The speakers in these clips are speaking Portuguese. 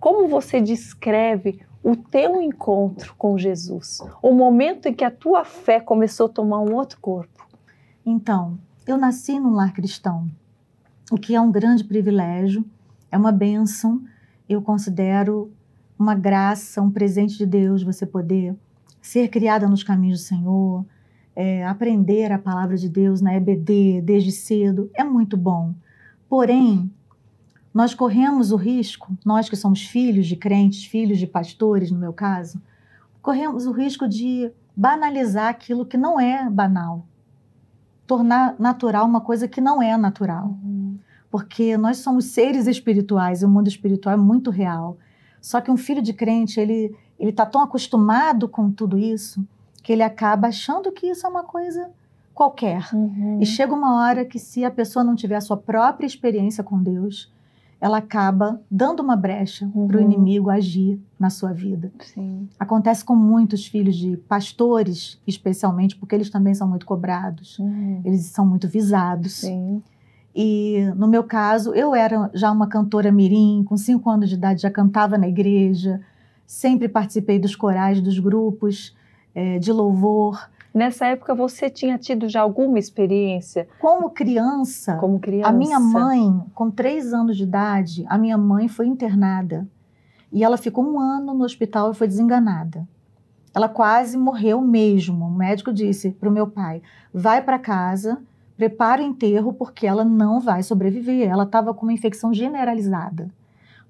Como você descreve o teu encontro com Jesus? O momento em que a tua fé começou a tomar um outro corpo? Então, eu nasci num lar cristão, o que é um grande privilégio, é uma bênção, eu considero uma graça, um presente de Deus você poder ser criada nos caminhos do Senhor, é, aprender a palavra de Deus na EBD desde cedo, é muito bom. Porém, nós corremos o risco, nós que somos filhos de crentes, filhos de pastores, no meu caso, corremos o risco de banalizar aquilo que não é banal, tornar natural uma coisa que não é natural. Porque nós somos seres espirituais e o mundo espiritual é muito real. Só que um filho de crente, ele ele está tão acostumado com tudo isso que ele acaba achando que isso é uma coisa qualquer. Uhum. E chega uma hora que se a pessoa não tiver a sua própria experiência com Deus, ela acaba dando uma brecha uhum. para o inimigo agir na sua vida. Sim. Acontece com muitos filhos de pastores, especialmente, porque eles também são muito cobrados, uhum. eles são muito visados. Sim. E no meu caso, eu era já uma cantora mirim, com cinco anos de idade já cantava na igreja, sempre participei dos corais, dos grupos é, de louvor. Nessa época você tinha tido já alguma experiência? Como criança, como criança. A minha mãe, com três anos de idade, a minha mãe foi internada e ela ficou um ano no hospital e foi desenganada. Ela quase morreu mesmo. O médico disse para o meu pai: vai para casa, prepara o enterro porque ela não vai sobreviver. Ela estava com uma infecção generalizada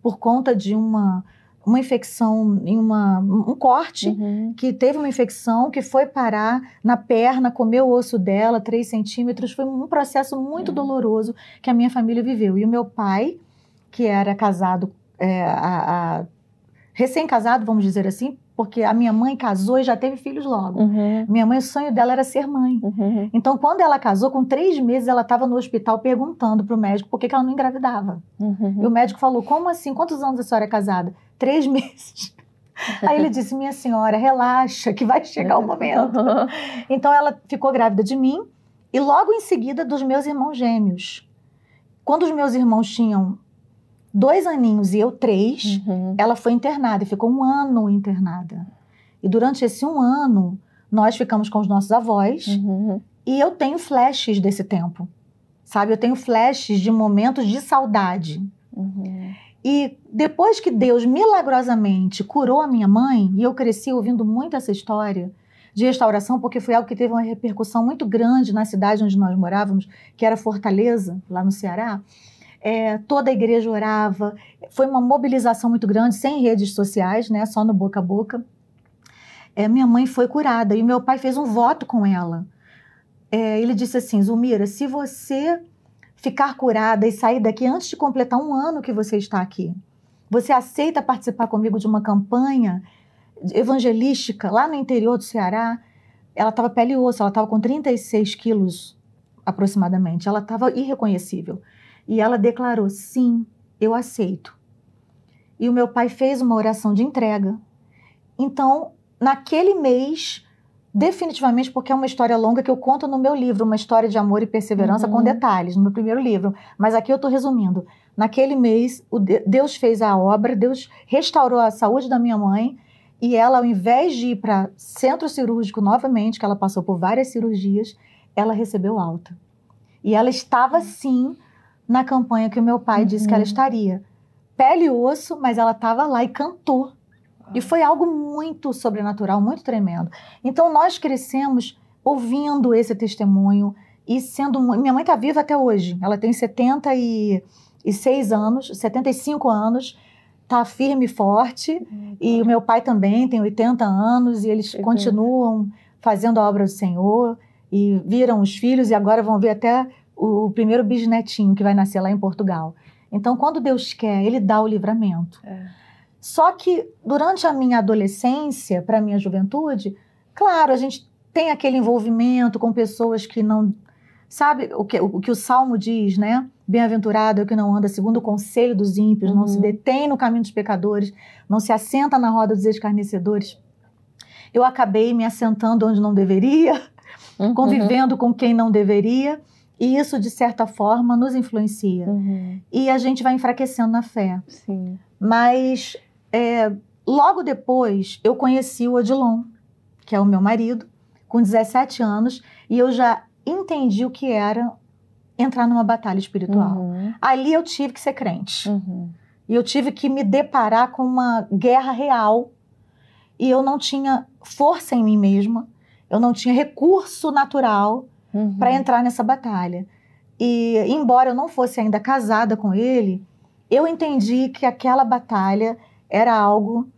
por conta de uma uma infecção em uma, um corte, uhum. que teve uma infecção que foi parar na perna, comeu o osso dela, 3 centímetros. Foi um processo muito uhum. doloroso que a minha família viveu. E o meu pai, que era casado, é, recém-casado, vamos dizer assim, porque a minha mãe casou e já teve filhos logo. Uhum. Minha mãe, o sonho dela era ser mãe. Uhum. Então, quando ela casou, com três meses, ela estava no hospital perguntando para o médico por que, que, ela não engravidava. Uhum. E o médico falou: Como assim? Quantos anos a senhora é casada? Três meses. Aí ele disse: Minha senhora, relaxa, que vai chegar o momento. Uhum. Então, ela ficou grávida de mim e logo em seguida dos meus irmãos gêmeos. Quando os meus irmãos tinham dois aninhos e eu três, uhum. ela foi internada e ficou um ano internada. E durante esse um ano, nós ficamos com os nossos avós uhum. e eu tenho flashes desse tempo. Sabe, eu tenho flashes de momentos de saudade. Uhum. E depois que Deus milagrosamente curou a minha mãe, e eu cresci ouvindo muito essa história de restauração, porque foi algo que teve uma repercussão muito grande na cidade onde nós morávamos, que era Fortaleza, lá no Ceará é, toda a igreja orava. Foi uma mobilização muito grande, sem redes sociais, né, só no boca a boca. É, minha mãe foi curada e meu pai fez um voto com ela. É, ele disse assim: Zumira, se você ficar curada e sair daqui antes de completar um ano que você está aqui, você aceita participar comigo de uma campanha evangelística lá no interior do Ceará? Ela estava pele e osso, ela estava com 36 quilos aproximadamente, ela estava irreconhecível. E ela declarou: sim, eu aceito. E o meu pai fez uma oração de entrega. Então, naquele mês, definitivamente, porque é uma história longa que eu conto no meu livro, uma história de amor e perseverança uhum. com detalhes, no meu primeiro livro. Mas aqui eu estou resumindo. Naquele mês, Deus fez a obra, Deus restaurou a saúde da minha mãe e ela, ao invés de ir para centro cirúrgico novamente, que ela passou por várias cirurgias, ela recebeu alta. E ela estava uhum. sim na campanha que o meu pai uhum. disse que ela uhum. estaria. Pele e osso, mas ela estava lá e cantou. E ah. foi algo muito sobrenatural, muito tremendo. Então nós crescemos ouvindo esse testemunho e sendo. Minha mãe está viva até hoje. Ela tem 76 anos, 75 anos está firme e forte. Uhum. E o meu pai também tem 80 anos e eles uhum. continuam fazendo a obra do Senhor e viram os filhos e agora vão ver até o primeiro bisnetinho que vai nascer lá em Portugal. Então, quando Deus quer, Ele dá o livramento. É. Só que durante a minha adolescência, para a minha juventude, claro, a gente tem aquele envolvimento com pessoas que não. Sabe o que o, que o Salmo diz, né? Bem-aventurado é o que não anda segundo o conselho dos ímpios, uhum. não se uhum. detém no caminho dos pecadores, não se assenta na roda dos escarnecedores. Eu acabei me assentando onde não deveria, uhum. convivendo com quem não deveria. E isso, de certa forma, nos influencia. Uhum. E a gente vai enfraquecendo na fé. Sim. Mas é, logo depois eu conheci o Odilon, que é o meu marido, com 17 anos, e eu já entendi o que era entrar numa batalha espiritual. Uhum. Ali eu tive que ser crente. Uhum. E eu tive que me deparar com uma guerra real. E eu não tinha força em mim mesma, eu não tinha recurso natural uhum. para entrar nessa batalha. E embora eu não fosse ainda casada com ele, eu entendi que aquela batalha era algo,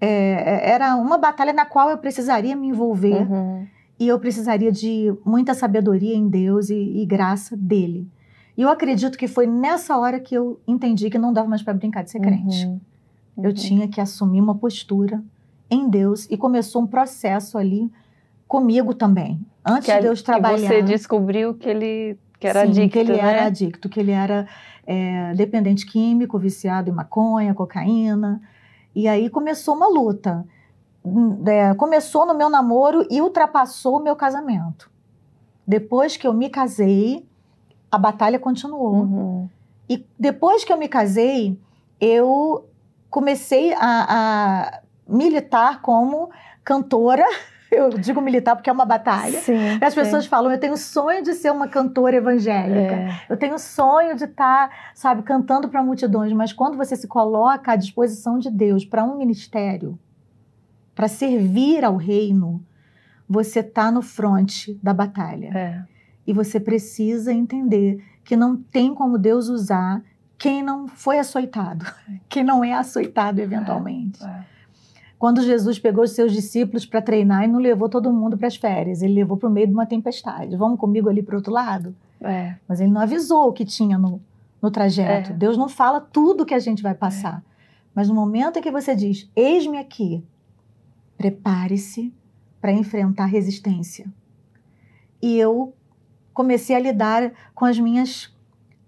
é, é, era uma batalha na qual eu precisaria me envolver uhum. e eu precisaria de muita sabedoria em Deus e, e graça dele. E eu acredito que foi nessa hora que eu entendi que não dava mais para brincar de ser uhum. crente. Uhum. Eu tinha que assumir uma postura em Deus e começou um processo ali comigo também. Antes que, de Deus trabalhar. Que você descobriu que ele que era Sim, adicto, que ele né? era adicto, que ele era é, dependente químico, viciado em maconha, cocaína. E aí começou uma luta. Hum, é, começou no meu namoro e ultrapassou o meu casamento. Depois que eu me casei, a batalha continuou. Uhum. E depois que eu me casei, eu comecei a, a militar como cantora eu digo militar porque é uma batalha. Sim, As pessoas sim. falam, eu tenho sonho de ser uma cantora evangélica. É. Eu tenho sonho de estar, tá, sabe, cantando para multidões. Mas quando você se coloca à disposição de Deus para um ministério, para servir ao reino, você está no fronte da batalha. É. E você precisa entender que não tem como Deus usar quem não foi açoitado, quem não é açoitado é, eventualmente. É, quando Jesus pegou os seus discípulos para treinar e não levou todo mundo para as férias, ele levou para o meio de uma tempestade. Vamos comigo ali para o outro lado? É. Mas ele não avisou o que tinha no, no trajeto. É. Deus não fala tudo que a gente vai passar. É. Mas no momento em que você diz, eis-me aqui, prepare-se para enfrentar resistência. E eu comecei a lidar com as minhas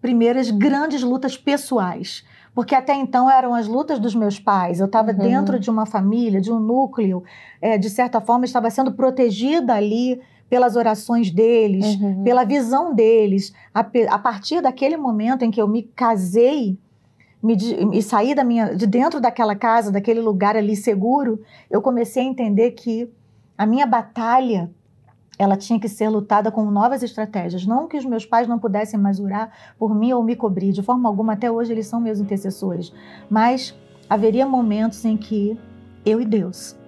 primeiras grandes lutas pessoais porque até então eram as lutas dos meus pais. Eu estava uhum. dentro de uma família, de um núcleo, é, de certa forma estava sendo protegida ali pelas orações deles, uhum. pela visão deles. A, a, partir daquele momento em que eu me casei me, e saí da minha, de dentro daquela casa, daquele lugar ali seguro, eu comecei a entender que a minha batalha ela tinha que ser lutada com novas estratégias. Não que os meus pais não pudessem mais orar por mim ou me cobrir, de forma alguma, até hoje eles são meus intercessores. Mas haveria momentos em que eu e Deus